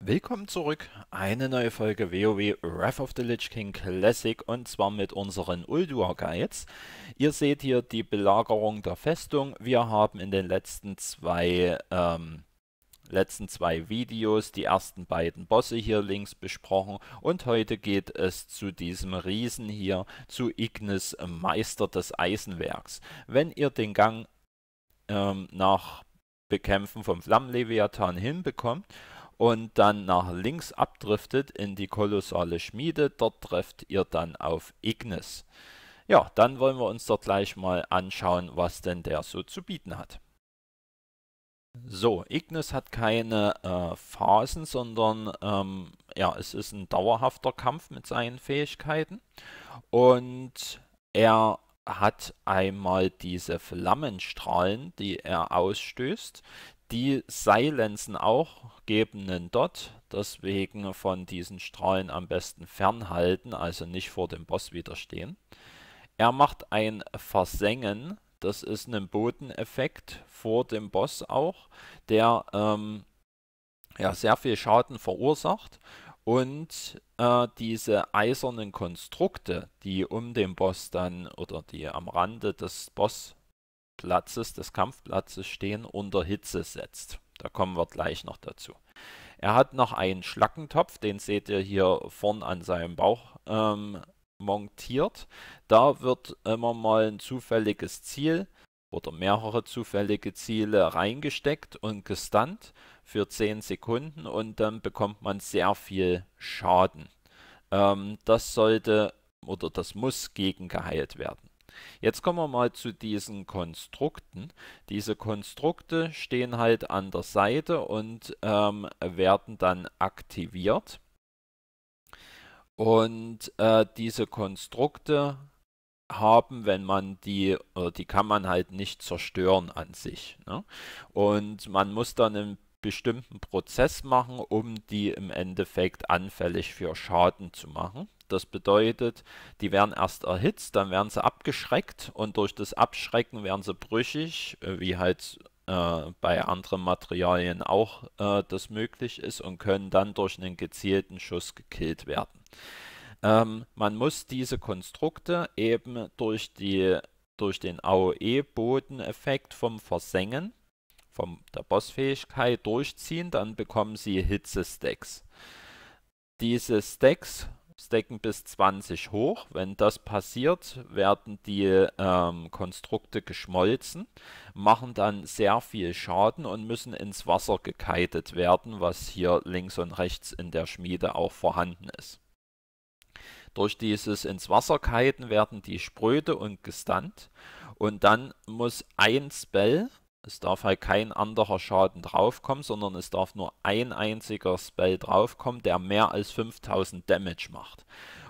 Willkommen zurück, eine neue Folge WoW Wrath of the Lich King Classic und zwar mit unseren Ulduar Guides. Ihr seht hier die Belagerung der Festung. Wir haben in den letzten zwei, ähm, letzten zwei Videos die ersten beiden Bosse hier links besprochen und heute geht es zu diesem Riesen hier, zu Ignis Meister des Eisenwerks. Wenn ihr den Gang ähm, nach Bekämpfen vom Flammenleviathan hinbekommt, und dann nach links abdriftet in die kolossale Schmiede. Dort trefft ihr dann auf Ignis. Ja, dann wollen wir uns dort gleich mal anschauen, was denn der so zu bieten hat. So, Ignis hat keine äh, Phasen, sondern ähm, ja, es ist ein dauerhafter Kampf mit seinen Fähigkeiten. Und er hat einmal diese Flammenstrahlen, die er ausstößt. Die silenzen auch, geben einen Dot, deswegen von diesen Strahlen am besten fernhalten, also nicht vor dem Boss widerstehen. Er macht ein Versengen, das ist ein Bodeneffekt vor dem Boss auch, der ähm, ja, sehr viel Schaden verursacht und äh, diese eisernen Konstrukte, die um den Boss dann oder die am Rande des Boss Platzes, des Kampfplatzes stehen, unter Hitze setzt. Da kommen wir gleich noch dazu. Er hat noch einen Schlackentopf, den seht ihr hier vorn an seinem Bauch ähm, montiert. Da wird immer mal ein zufälliges Ziel oder mehrere zufällige Ziele reingesteckt und gestunt für 10 Sekunden und dann bekommt man sehr viel Schaden. Ähm, das sollte oder das muss gegengeheilt werden. Jetzt kommen wir mal zu diesen Konstrukten. Diese Konstrukte stehen halt an der Seite und ähm, werden dann aktiviert. Und äh, diese Konstrukte haben, wenn man die, die kann man halt nicht zerstören an sich. Ne? Und man muss dann ein bestimmten Prozess machen, um die im Endeffekt anfällig für Schaden zu machen. Das bedeutet, die werden erst erhitzt, dann werden sie abgeschreckt und durch das Abschrecken werden sie brüchig, äh, wie halt äh, bei anderen Materialien auch äh, das möglich ist und können dann durch einen gezielten Schuss gekillt werden. Ähm, man muss diese Konstrukte eben durch, die, durch den AOE-Bodeneffekt vom Versengen von der Bossfähigkeit durchziehen, dann bekommen sie Hitze-Stacks. Diese Stacks stacken bis 20 hoch. Wenn das passiert, werden die ähm, Konstrukte geschmolzen, machen dann sehr viel Schaden und müssen ins Wasser gekeitet werden, was hier links und rechts in der Schmiede auch vorhanden ist. Durch dieses ins Wasser kiten werden die spröde und gestunt und dann muss ein Spell es darf halt kein anderer Schaden draufkommen, sondern es darf nur ein einziger Spell draufkommen, der mehr als 5000 Damage macht.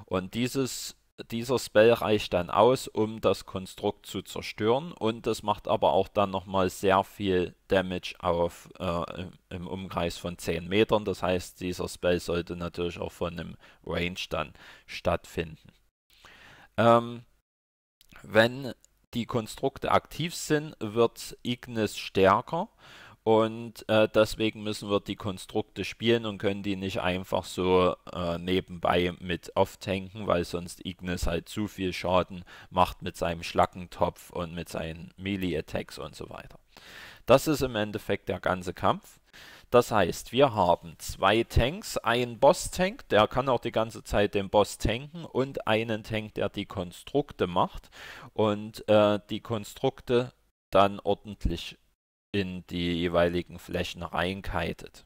Und dieses dieser Spell reicht dann aus, um das Konstrukt zu zerstören und das macht aber auch dann nochmal sehr viel Damage auf äh, im Umkreis von 10 Metern. Das heißt, dieser Spell sollte natürlich auch von einem Range dann stattfinden. Ähm, wenn die Konstrukte aktiv sind, wird Ignis stärker und äh, deswegen müssen wir die Konstrukte spielen und können die nicht einfach so äh, nebenbei mit auftanken, weil sonst Ignis halt zu viel Schaden macht mit seinem Schlackentopf und mit seinen Melee-Attacks und so weiter. Das ist im Endeffekt der ganze Kampf. Das heißt, wir haben zwei Tanks, einen Boss-Tank, der kann auch die ganze Zeit den Boss tanken und einen Tank, der die Konstrukte macht und äh, die Konstrukte dann ordentlich in die jeweiligen Flächen reinkeitet.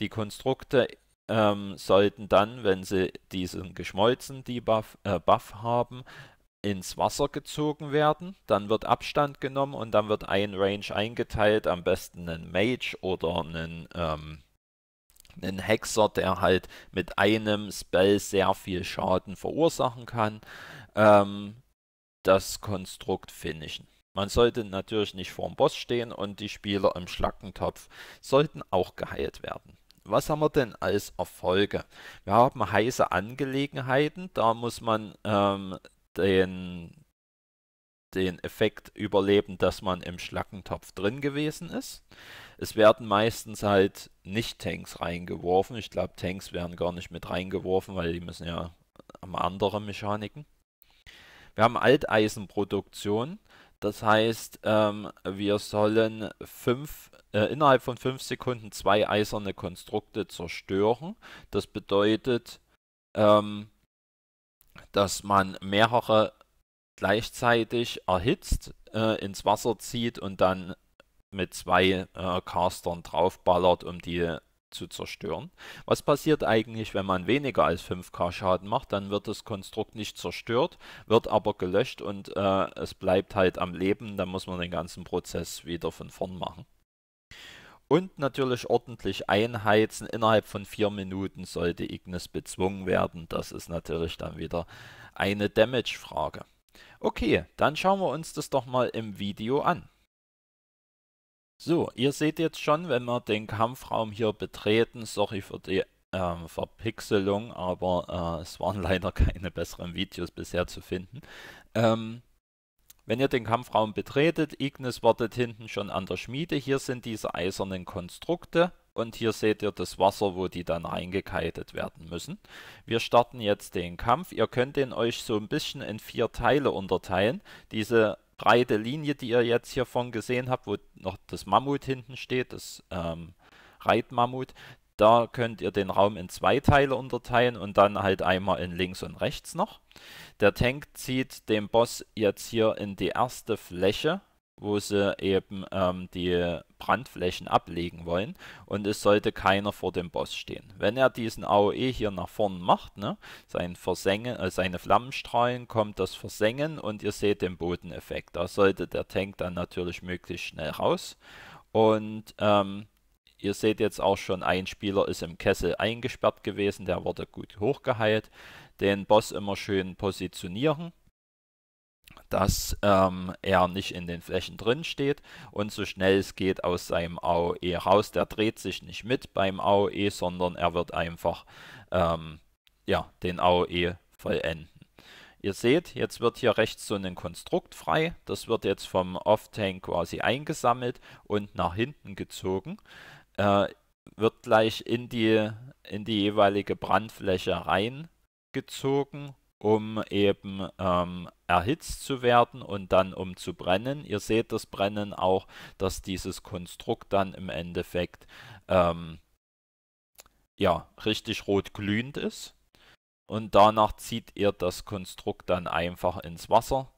Die Konstrukte ähm, sollten dann, wenn sie diesen geschmolzen Debuff äh, Buff haben, ins Wasser gezogen werden, dann wird Abstand genommen und dann wird ein Range eingeteilt, am besten einen Mage oder einen, ähm, einen Hexer, der halt mit einem Spell sehr viel Schaden verursachen kann, ähm, das Konstrukt finishen. Man sollte natürlich nicht vorm Boss stehen und die Spieler im Schlackentopf sollten auch geheilt werden. Was haben wir denn als Erfolge? Wir haben heiße Angelegenheiten, da muss man ähm, den, den Effekt überleben, dass man im Schlackentopf drin gewesen ist. Es werden meistens halt nicht Tanks reingeworfen. Ich glaube, Tanks werden gar nicht mit reingeworfen, weil die müssen ja am andere Mechaniken. Wir haben Alteisenproduktion. Das heißt, ähm, wir sollen fünf, äh, innerhalb von fünf Sekunden zwei eiserne Konstrukte zerstören. Das bedeutet, ähm, dass man mehrere gleichzeitig erhitzt, äh, ins Wasser zieht und dann mit zwei äh, Castern draufballert, um die zu zerstören. Was passiert eigentlich, wenn man weniger als 5K Schaden macht? Dann wird das Konstrukt nicht zerstört, wird aber gelöscht und äh, es bleibt halt am Leben. Dann muss man den ganzen Prozess wieder von vorn machen und natürlich ordentlich einheizen. Innerhalb von vier Minuten sollte Ignis bezwungen werden. Das ist natürlich dann wieder eine Damage-Frage. Okay, dann schauen wir uns das doch mal im Video an. So, ihr seht jetzt schon, wenn wir den Kampfraum hier betreten, sorry für die äh, Verpixelung, aber äh, es waren leider keine besseren Videos bisher zu finden. Ähm, wenn ihr den Kampfraum betretet, Ignis wartet hinten schon an der Schmiede. Hier sind diese eisernen Konstrukte und hier seht ihr das Wasser, wo die dann reingekeitet werden müssen. Wir starten jetzt den Kampf. Ihr könnt den euch so ein bisschen in vier Teile unterteilen. Diese breite Linie, die ihr jetzt hier hiervon gesehen habt, wo noch das Mammut hinten steht, das ähm, Reitmammut, da könnt ihr den Raum in zwei Teile unterteilen und dann halt einmal in links und rechts noch. Der Tank zieht den Boss jetzt hier in die erste Fläche, wo sie eben ähm, die Brandflächen ablegen wollen und es sollte keiner vor dem Boss stehen. Wenn er diesen AOE hier nach vorne macht, ne, sein Versengen, äh, seine Flammenstrahlen kommt das Versengen und ihr seht den Bodeneffekt. Da sollte der Tank dann natürlich möglichst schnell raus und ähm, Ihr seht jetzt auch schon, ein Spieler ist im Kessel eingesperrt gewesen, der wurde gut hochgeheilt. Den Boss immer schön positionieren, dass ähm, er nicht in den Flächen drin steht und so schnell es geht aus seinem AOE raus. Der dreht sich nicht mit beim AOE, sondern er wird einfach ähm, ja, den AOE vollenden. Ihr seht, jetzt wird hier rechts so ein Konstrukt frei. Das wird jetzt vom Off-Tank quasi eingesammelt und nach hinten gezogen äh, wird gleich in die, in die jeweilige Brandfläche reingezogen, um eben ähm, erhitzt zu werden und dann um zu brennen. Ihr seht das Brennen auch, dass dieses Konstrukt dann im Endeffekt ähm, ja, richtig rot glühend ist. Und danach zieht ihr das Konstrukt dann einfach ins Wasser,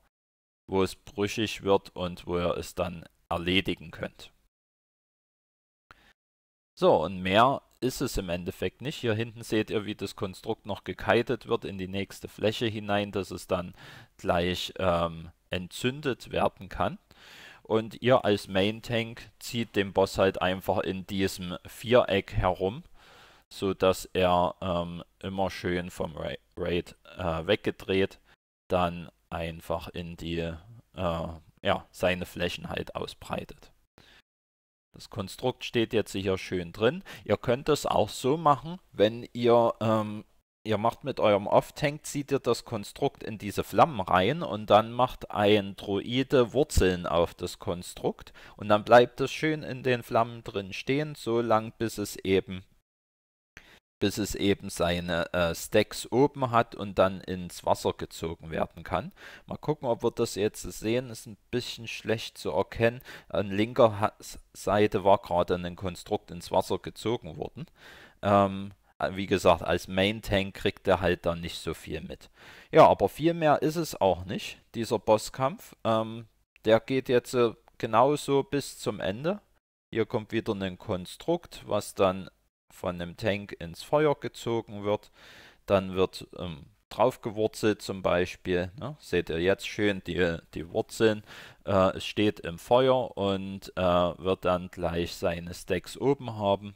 wo es brüchig wird und wo ihr es dann erledigen könnt. So, und mehr ist es im Endeffekt nicht. Hier hinten seht ihr, wie das Konstrukt noch gekeitet wird in die nächste Fläche hinein, dass es dann gleich ähm, entzündet werden kann. Und ihr als Main Tank zieht den Boss halt einfach in diesem Viereck herum, sodass er ähm, immer schön vom Ra Raid äh, weggedreht dann einfach in die, äh, ja, seine Flächen halt ausbreitet. Das Konstrukt steht jetzt sicher schön drin. Ihr könnt es auch so machen, wenn ihr, ähm, ihr macht mit eurem Off-Tank, zieht ihr das Konstrukt in diese Flammen rein und dann macht ein Droide Wurzeln auf das Konstrukt und dann bleibt es schön in den Flammen drin stehen, so lang bis es eben bis es eben seine äh, Stacks oben hat und dann ins Wasser gezogen werden kann. Mal gucken, ob wir das jetzt sehen. Ist ein bisschen schlecht zu erkennen. An linker Seite war gerade ein Konstrukt ins Wasser gezogen worden. Ähm, wie gesagt, als Main Tank kriegt er halt da nicht so viel mit. Ja, aber viel mehr ist es auch nicht, dieser Bosskampf. Ähm, der geht jetzt äh, genauso bis zum Ende. Hier kommt wieder ein Konstrukt, was dann von einem Tank ins Feuer gezogen wird. Dann wird ähm, draufgewurzelt zum Beispiel. Ne? Seht ihr jetzt schön die, die Wurzeln. Äh, es steht im Feuer und äh, wird dann gleich seine Stacks oben haben.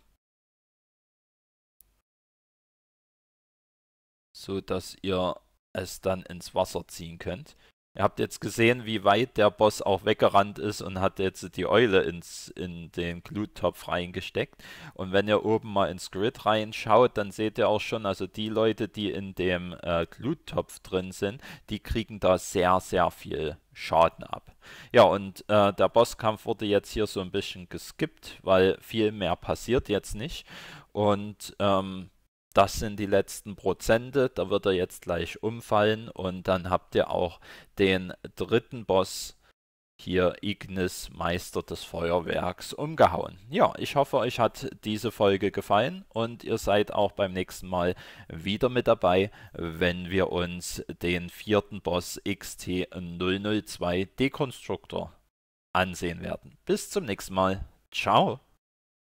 So dass ihr es dann ins Wasser ziehen könnt. Ihr habt jetzt gesehen, wie weit der Boss auch weggerannt ist und hat jetzt die Eule ins, in den Gluttopf reingesteckt. Und wenn ihr oben mal ins Grid reinschaut, dann seht ihr auch schon, also die Leute, die in dem äh, Gluttopf drin sind, die kriegen da sehr, sehr viel Schaden ab. Ja, und äh, der Bosskampf wurde jetzt hier so ein bisschen geskippt, weil viel mehr passiert jetzt nicht. Und ähm, das sind die letzten Prozente, da wird er jetzt gleich umfallen und dann habt ihr auch den dritten Boss hier Ignis, Meister des Feuerwerks, umgehauen. Ja, ich hoffe, euch hat diese Folge gefallen und ihr seid auch beim nächsten Mal wieder mit dabei, wenn wir uns den vierten Boss XT002 Dekonstruktor ansehen werden. Bis zum nächsten Mal. Ciao.